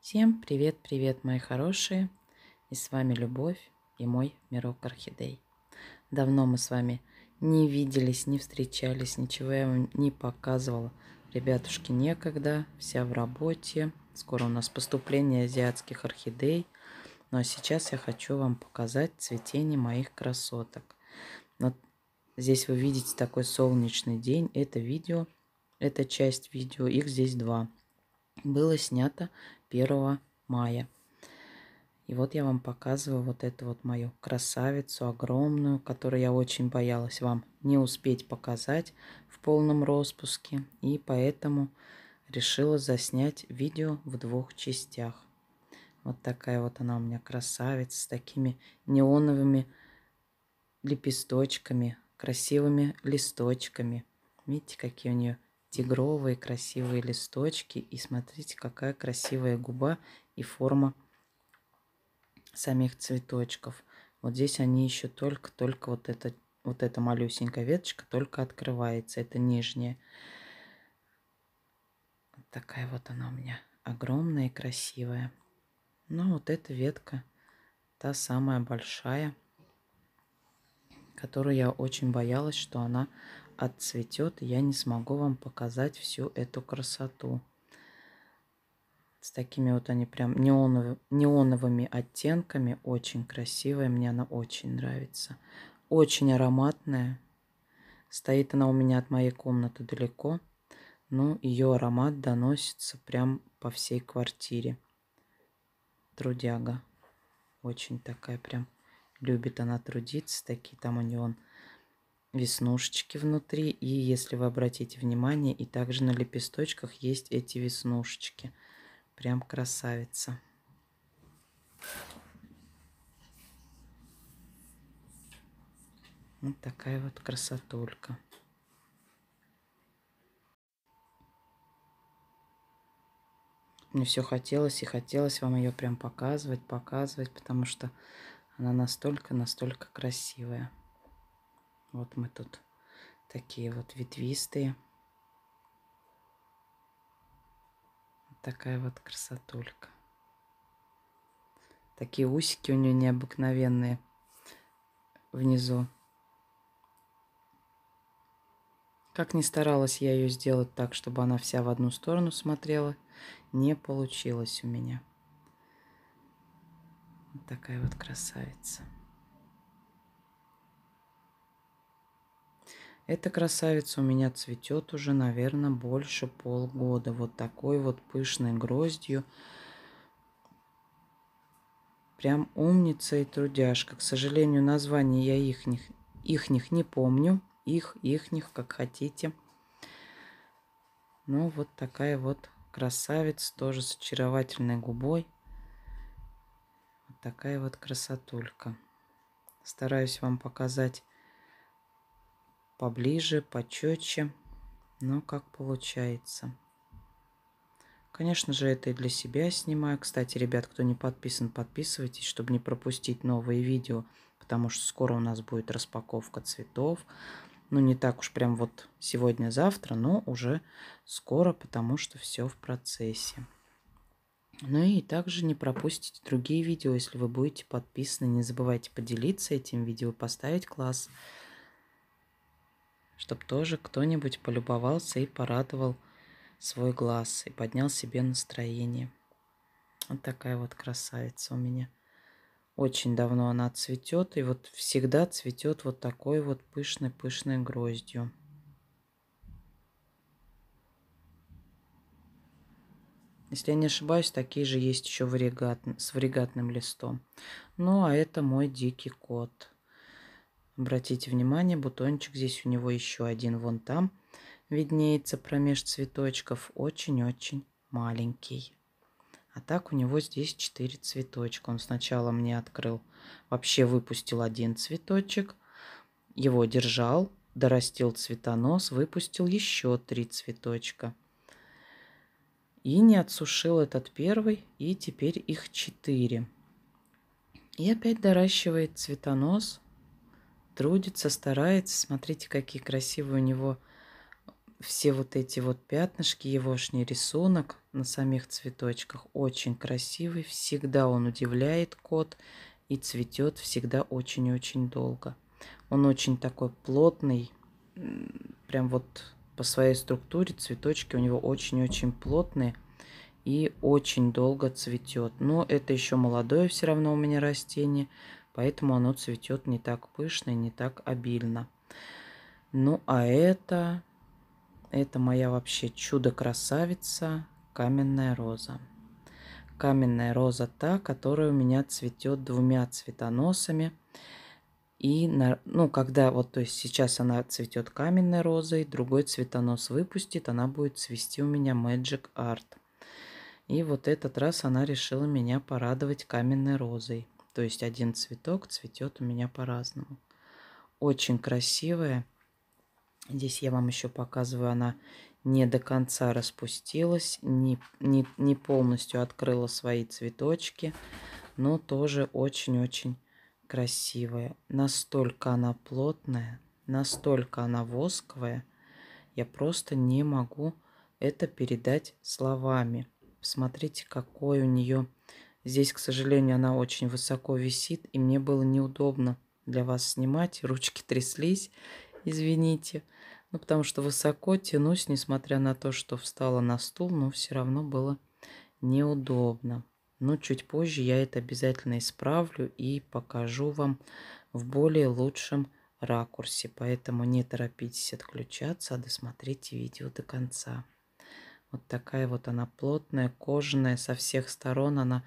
Всем привет-привет, мои хорошие! И с вами Любовь и мой мирок орхидей. Давно мы с вами не виделись, не встречались, ничего я вам не показывала – Ребятушки, некогда, вся в работе. Скоро у нас поступление азиатских орхидей. Ну а сейчас я хочу вам показать цветение моих красоток. Вот здесь вы видите такой солнечный день. Это видео, это часть видео, их здесь два. Было снято 1 мая. И вот я вам показываю вот эту вот мою красавицу огромную, которую я очень боялась вам не успеть показать в полном распуске. И поэтому решила заснять видео в двух частях. Вот такая вот она у меня красавица с такими неоновыми лепесточками, красивыми листочками. Видите, какие у нее тигровые красивые листочки. И смотрите, какая красивая губа и форма самих цветочков. Вот здесь они еще только-только вот эта вот эта малюсенькая веточка только открывается. Это нижняя. Вот такая вот она у меня огромная и красивая. Ну, вот эта ветка, та самая большая, которую я очень боялась, что она отцветет, и я не смогу вам показать всю эту красоту. С такими вот они прям неонов, неоновыми оттенками. Очень красивая. Мне она очень нравится. Очень ароматная. Стоит она у меня от моей комнаты далеко. Но ее аромат доносится прям по всей квартире. Трудяга. Очень такая прям любит она трудиться. Такие там у нее он веснушечки внутри. И если вы обратите внимание, и также на лепесточках есть эти веснушечки – Прям красавица. Вот такая вот красотулька. Мне все хотелось и хотелось вам ее прям показывать, показывать, потому что она настолько-настолько красивая. Вот мы тут такие вот ветвистые. такая вот красотулька. Такие усики у нее необыкновенные внизу. Как ни старалась я ее сделать так, чтобы она вся в одну сторону смотрела, не получилось у меня. Вот такая вот красавица. Эта красавица у меня цветет уже, наверное, больше полгода. Вот такой вот пышной гроздью. Прям умница и трудяшка. К сожалению, название я ихних, ихних не помню. Их, ихних, как хотите. Ну, вот такая вот красавица, тоже с очаровательной губой. Вот такая вот красотулька. Стараюсь вам показать поближе, почетче. Но как получается. Конечно же, это и для себя снимаю. Кстати, ребят, кто не подписан, подписывайтесь, чтобы не пропустить новые видео, потому что скоро у нас будет распаковка цветов. Ну, не так уж прям вот сегодня-завтра, но уже скоро, потому что все в процессе. Ну и также не пропустите другие видео, если вы будете подписаны. Не забывайте поделиться этим видео, поставить класс чтоб тоже кто-нибудь полюбовался и порадовал свой глаз и поднял себе настроение. Вот такая вот красавица у меня. Очень давно она цветет, и вот всегда цветет вот такой вот пышной-пышной гроздью. Если я не ошибаюсь, такие же есть еще варигат, с варигатным листом. Ну, а это мой дикий кот. Обратите внимание, бутончик здесь у него еще один вон там виднеется промеж цветочков. Очень-очень маленький. А так у него здесь 4 цветочка. Он сначала мне открыл, вообще выпустил один цветочек. Его держал, дорастил цветонос, выпустил еще три цветочка. И не отсушил этот первый, и теперь их четыре. И опять доращивает цветонос трудится, старается. Смотрите, какие красивые у него все вот эти вот пятнышки, егошний рисунок на самих цветочках. Очень красивый, всегда он удивляет кот и цветет всегда очень-очень долго. Он очень такой плотный, прям вот по своей структуре цветочки у него очень-очень плотные и очень долго цветет. Но это еще молодое все равно у меня растение. Поэтому оно цветет не так пышно и не так обильно. Ну, а это... Это моя вообще чудо-красавица, каменная роза. Каменная роза та, которая у меня цветет двумя цветоносами. И, на, ну, когда вот, то есть сейчас она цветет каменной розой, другой цветонос выпустит, она будет цвести у меня Magic Art. И вот этот раз она решила меня порадовать каменной розой. То есть один цветок цветет у меня по-разному. Очень красивая. Здесь я вам еще показываю, она не до конца распустилась, не, не, не полностью открыла свои цветочки, но тоже очень-очень красивая. Настолько она плотная, настолько она восковая, я просто не могу это передать словами. Смотрите, какой у нее Здесь, к сожалению, она очень высоко висит, и мне было неудобно для вас снимать. Ручки тряслись, извините. Ну, потому что высоко тянусь, несмотря на то, что встала на стул, но все равно было неудобно. Но чуть позже я это обязательно исправлю и покажу вам в более лучшем ракурсе. Поэтому не торопитесь отключаться, а досмотрите видео до конца. Вот такая вот она плотная, кожаная, со всех сторон она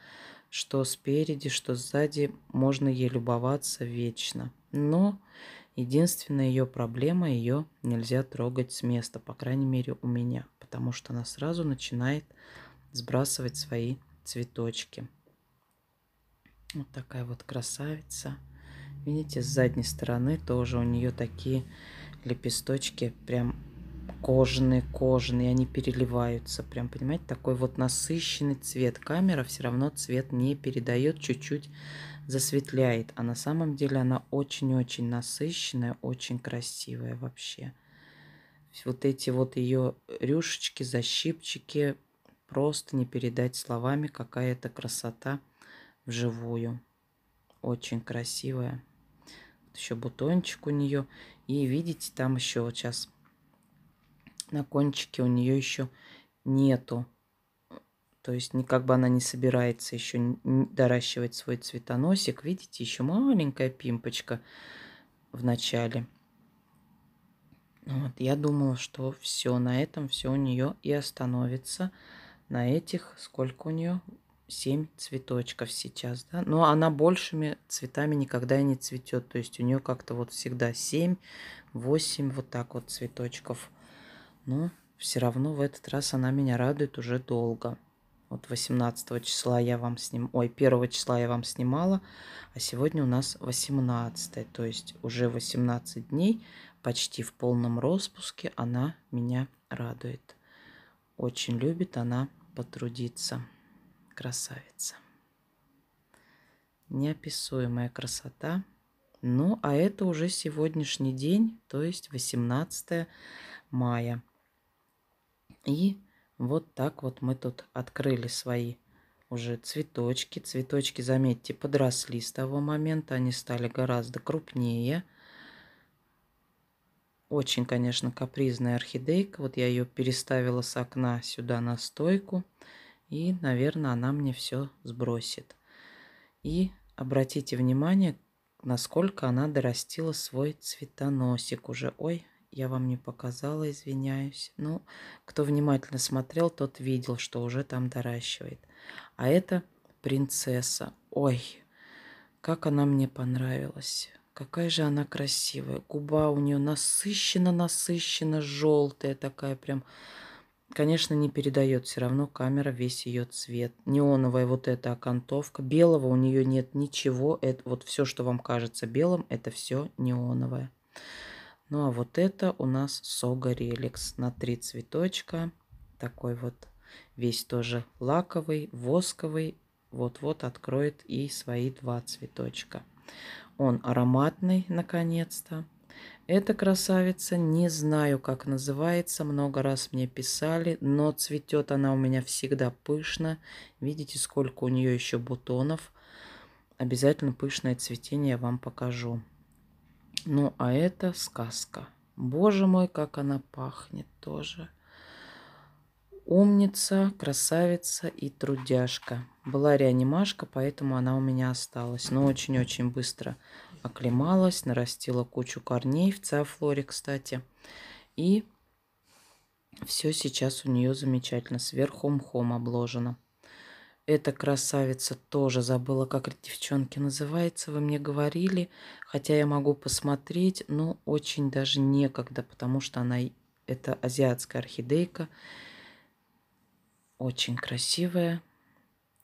что спереди, что сзади, можно ей любоваться вечно. Но единственная ее проблема, ее нельзя трогать с места, по крайней мере у меня, потому что она сразу начинает сбрасывать свои цветочки. Вот такая вот красавица. Видите, с задней стороны тоже у нее такие лепесточки прям кожаные, кожаные, они переливаются. Прям, понимаете, такой вот насыщенный цвет. Камера все равно цвет не передает, чуть-чуть засветляет. А на самом деле она очень-очень насыщенная, очень красивая вообще. Вот эти вот ее рюшечки, защипчики, просто не передать словами, какая это красота вживую. Очень красивая. еще бутончик у нее. И видите, там еще вот сейчас на кончике у нее еще нету. То есть как бы она не собирается еще доращивать свой цветоносик. Видите, еще маленькая пимпочка в начале. Вот, я думала, что все, на этом все у нее и остановится. На этих сколько у нее? 7 цветочков сейчас, да. Но она большими цветами никогда и не цветет. То есть у нее как-то вот всегда 7, 8 вот так вот цветочков но все равно в этот раз она меня радует уже долго. Вот 18 числа я вам сним... Ой, 1 числа я вам снимала, а сегодня у нас 18. То есть уже 18 дней, почти в полном распуске, она меня радует. Очень любит она потрудиться. Красавица. Неописуемая красота. Ну, а это уже сегодняшний день, то есть 18 мая. И вот так вот мы тут открыли свои уже цветочки. Цветочки, заметьте, подросли с того момента. Они стали гораздо крупнее. Очень, конечно, капризная орхидейка. Вот я ее переставила с окна сюда на стойку. И, наверное, она мне все сбросит. И обратите внимание, насколько она дорастила свой цветоносик уже. Ой, я вам не показала, извиняюсь. Ну, кто внимательно смотрел, тот видел, что уже там доращивает. А это принцесса. Ой, как она мне понравилась. Какая же она красивая. Губа у нее насыщенно-насыщенно желтая такая прям. Конечно, не передает все равно камера весь ее цвет. Неоновая вот эта окантовка. Белого у нее нет ничего. Это, вот все, что вам кажется белым, это все неоновое. Ну а вот это у нас Сога Реликс на три цветочка. Такой вот весь тоже лаковый, восковый. Вот-вот откроет и свои два цветочка. Он ароматный, наконец-то. Эта красавица, не знаю, как называется, много раз мне писали, но цветет она у меня всегда пышно. Видите, сколько у нее еще бутонов. Обязательно пышное цветение я вам покажу. Ну, а это сказка. Боже мой, как она пахнет тоже. Умница, красавица и трудяшка. Была реанимашка, поэтому она у меня осталась. Но очень-очень быстро оклемалась, нарастила кучу корней в цеофлоре, кстати. И все сейчас у нее замечательно. Сверху мхом обложено. Эта красавица тоже забыла, как девчонки называется. Вы мне говорили, хотя я могу посмотреть, но очень даже некогда, потому что она это азиатская орхидейка. Очень красивая.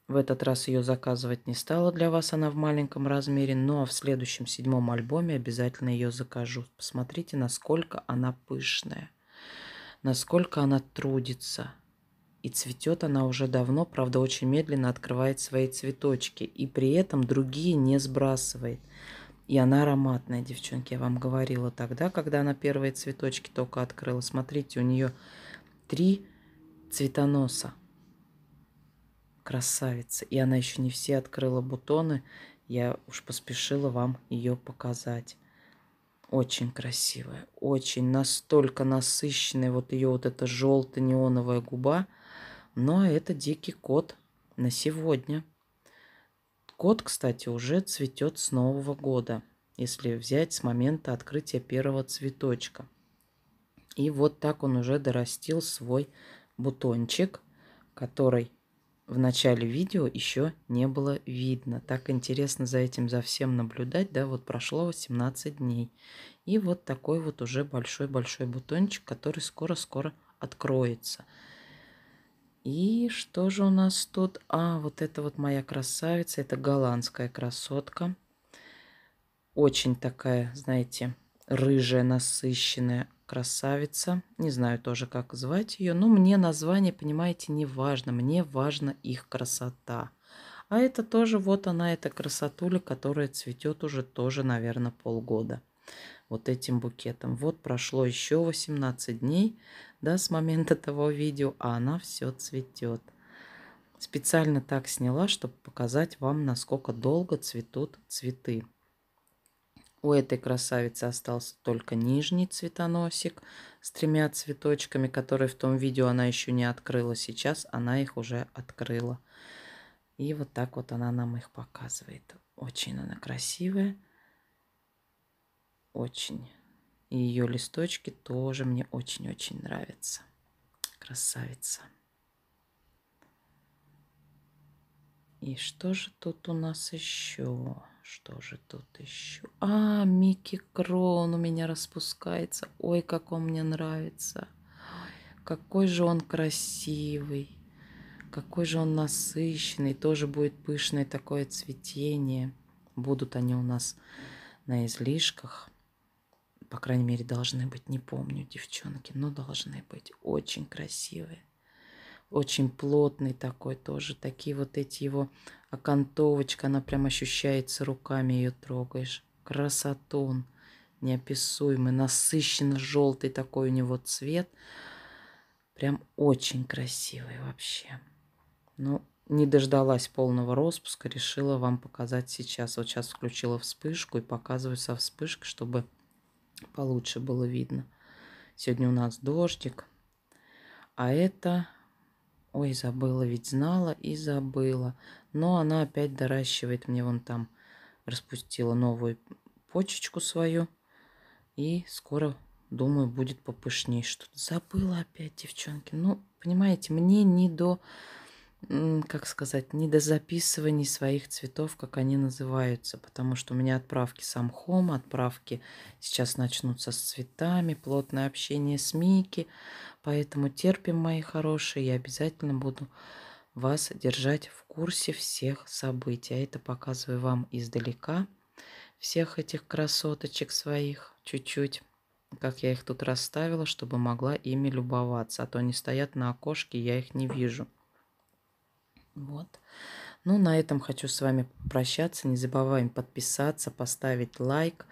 В этот раз ее заказывать не стала для вас, она в маленьком размере, но ну, а в следующем седьмом альбоме обязательно ее закажу. Посмотрите, насколько она пышная, насколько она трудится. И цветет она уже давно, правда, очень медленно открывает свои цветочки. И при этом другие не сбрасывает. И она ароматная, девчонки, я вам говорила тогда, когда она первые цветочки только открыла. Смотрите, у нее три цветоноса. Красавица. И она еще не все открыла бутоны. Я уж поспешила вам ее показать. Очень красивая, очень настолько насыщенная. Вот ее вот эта желто-неоновая губа – ну а это дикий кот на сегодня. Кот, кстати, уже цветет с Нового года, если взять с момента открытия первого цветочка. И вот так он уже дорастил свой бутончик, который в начале видео еще не было видно. Так интересно за этим, за всем наблюдать, да, вот прошло 18 дней. И вот такой вот уже большой-большой бутончик, который скоро-скоро откроется. И что же у нас тут? А, вот это вот моя красавица. Это голландская красотка. Очень такая, знаете, рыжая, насыщенная красавица. Не знаю тоже, как звать ее. Но мне название, понимаете, не важно. Мне важна их красота. А это тоже, вот она, эта красотуля, которая цветет уже тоже, наверное, полгода вот этим букетом. Вот прошло еще 18 дней да, с момента того видео, а она все цветет. Специально так сняла, чтобы показать вам, насколько долго цветут цветы. У этой красавицы остался только нижний цветоносик с тремя цветочками, которые в том видео она еще не открыла. Сейчас она их уже открыла. И вот так вот она нам их показывает. Очень она красивая. Очень. И ее листочки тоже мне очень-очень нравятся. Красавица. И что же тут у нас еще? Что же тут еще? А, Микки Крон у меня распускается. Ой, как он мне нравится. какой же он красивый. Какой же он насыщенный. Тоже будет пышное такое цветение. Будут они у нас на излишках. По крайней мере, должны быть, не помню, девчонки, но должны быть очень красивые. Очень плотный такой тоже. Такие вот эти его окантовочка, она прям ощущается, руками ее трогаешь. Красотун неописуемый, насыщенно желтый такой у него цвет. Прям очень красивый вообще. Ну, не дождалась полного распуска, решила вам показать сейчас. Вот сейчас включила вспышку и показываю со вспышкой, чтобы получше было видно. Сегодня у нас дождик. А это... Ой, забыла, ведь знала и забыла. Но она опять доращивает мне вон там. Распустила новую почечку свою. И скоро, думаю, будет попышнее что-то. Забыла опять, девчонки. Ну, понимаете, мне не до как сказать, не до недозаписываний своих цветов, как они называются, потому что у меня отправки сам хом, отправки сейчас начнутся с цветами, плотное общение с Мики, поэтому терпим, мои хорошие, я обязательно буду вас держать в курсе всех событий, а это показываю вам издалека, всех этих красоточек своих, чуть-чуть как я их тут расставила, чтобы могла ими любоваться, а то они стоят на окошке, я их не вижу. Вот. Ну, на этом хочу с вами прощаться. Не забываем подписаться, поставить лайк,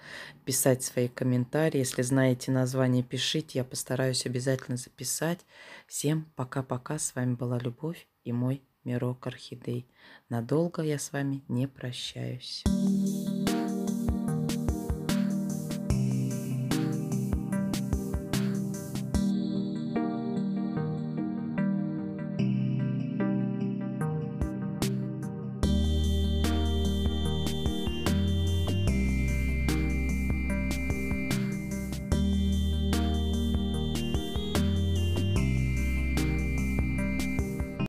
писать свои комментарии. Если знаете название, пишите. Я постараюсь обязательно записать. Всем пока-пока. С вами была Любовь и мой Мирок Орхидей. Надолго я с вами не прощаюсь.